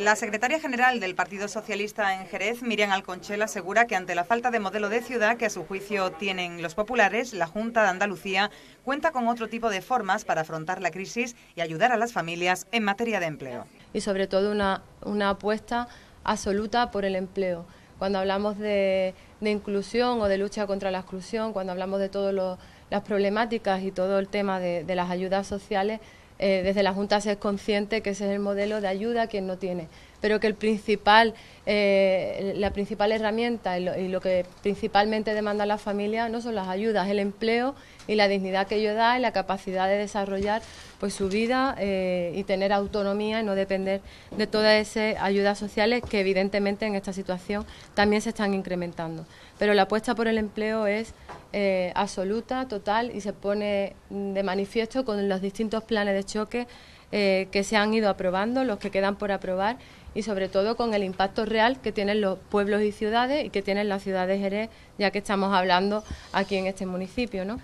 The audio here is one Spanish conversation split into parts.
La secretaria general del Partido Socialista en Jerez, Miriam Alconchel, asegura que ante la falta de modelo de ciudad que a su juicio tienen los populares, la Junta de Andalucía cuenta con otro tipo de formas para afrontar la crisis y ayudar a las familias en materia de empleo. Y sobre todo una, apuesta absoluta por el empleo. Cuando hablamos de, inclusión o de lucha contra la exclusión, cuando hablamos de todas las problemáticas y todo el tema de las ayudas sociales, eh, desde la Junta se es consciente que ese es el modelo de ayuda a quien no tiene, pero que el principal, eh, la principal herramienta y lo, que principalmente demanda la familia no son las ayudas, el empleo y la dignidad que ello da y la capacidad de desarrollar pues su vida eh, y tener autonomía y no depender de todas esas ayudas sociales que evidentemente en esta situación también se están incrementando. Pero la apuesta por el empleo es eh, absoluta, total, y se pone de manifiesto con los distintos planes de choque eh, que se han ido aprobando, los que quedan por aprobar, y sobre todo con el impacto real que tienen los pueblos y ciudades y que tienen las ciudades Jerez, ya que estamos hablando aquí en este municipio, ¿no?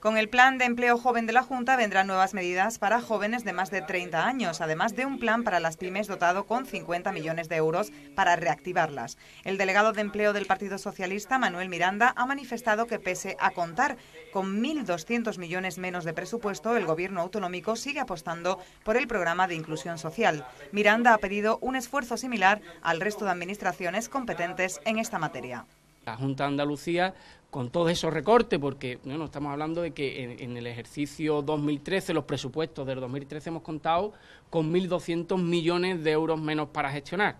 Con el plan de empleo joven de la Junta vendrán nuevas medidas para jóvenes de más de 30 años, además de un plan para las pymes dotado con 50 millones de euros para reactivarlas. El delegado de empleo del Partido Socialista, Manuel Miranda, ha manifestado que pese a contar con 1.200 millones menos de presupuesto, el gobierno autonómico sigue apostando por el programa de inclusión social. Miranda ha pedido un esfuerzo similar al resto de administraciones competentes en esta materia la Junta de Andalucía con todos esos recortes, porque bueno, estamos hablando de que en, el ejercicio 2013, los presupuestos del 2013 hemos contado con 1.200 millones de euros menos para gestionar,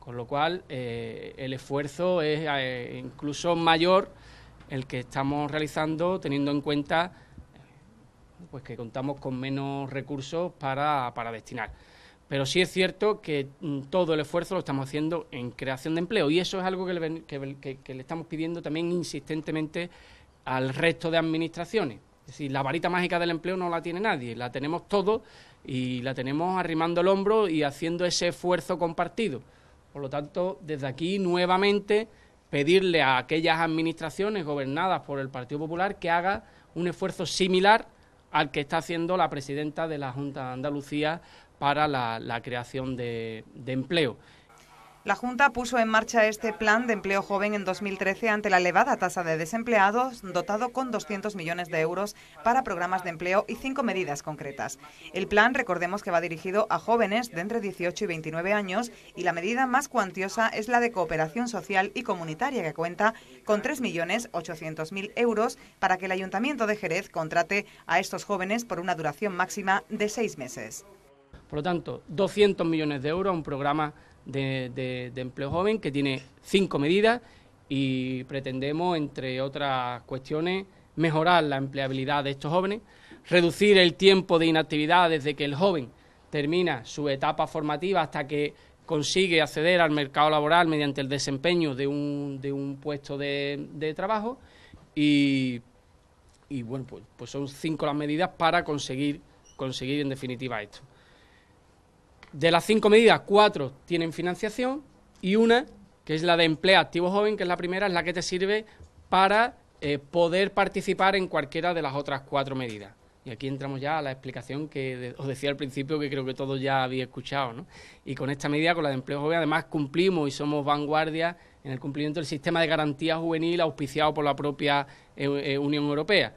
con lo cual eh, el esfuerzo es eh, incluso mayor el que estamos realizando teniendo en cuenta pues que contamos con menos recursos para, para destinar. Pero sí es cierto que mm, todo el esfuerzo lo estamos haciendo en creación de empleo y eso es algo que le, estamos pidiendo también insistentemente al resto de administraciones. Es decir, la varita mágica del empleo no la tiene nadie, la tenemos todos y la tenemos arrimando el hombro y haciendo ese esfuerzo compartido. Por lo tanto, desde aquí nuevamente pedirle a aquellas administraciones gobernadas por el Partido Popular que haga un esfuerzo similar al que está haciendo la presidenta de la Junta de Andalucía para la, creación de empleo. La Junta puso en marcha este plan de empleo joven en 2013 ante la elevada tasa de desempleados, dotado con 200 millones de euros para programas de empleo y cinco medidas concretas. El plan, recordemos que va dirigido a jóvenes de entre 18 y 29 años y la medida más cuantiosa es la de cooperación social y comunitaria, que cuenta con 3.800.000 euros para que el Ayuntamiento de Jerez contrate a estos jóvenes por una duración máxima de seis meses. Por lo tanto, 200 millones de euros a un programa de, empleo joven que tiene cinco medidas y pretendemos, entre otras cuestiones, mejorar la empleabilidad de estos jóvenes, reducir el tiempo de inactividad desde que el joven termina su etapa formativa hasta que consigue acceder al mercado laboral mediante el desempeño de un, de un puesto de, trabajo y, bueno, pues, pues, son cinco las medidas para conseguir, conseguir en definitiva esto. De las cinco medidas, cuatro tienen financiación y una, que es la de empleo activo joven, que es la primera, es la que te sirve para eh, poder participar en cualquiera de las otras cuatro medidas. Y aquí entramos ya a la explicación que os decía al principio, que creo que todos ya habéis escuchado. ¿no? Y con esta medida, con la de empleo joven, además cumplimos y somos vanguardia en el cumplimiento del sistema de garantía juvenil auspiciado por la propia eh, eh, Unión Europea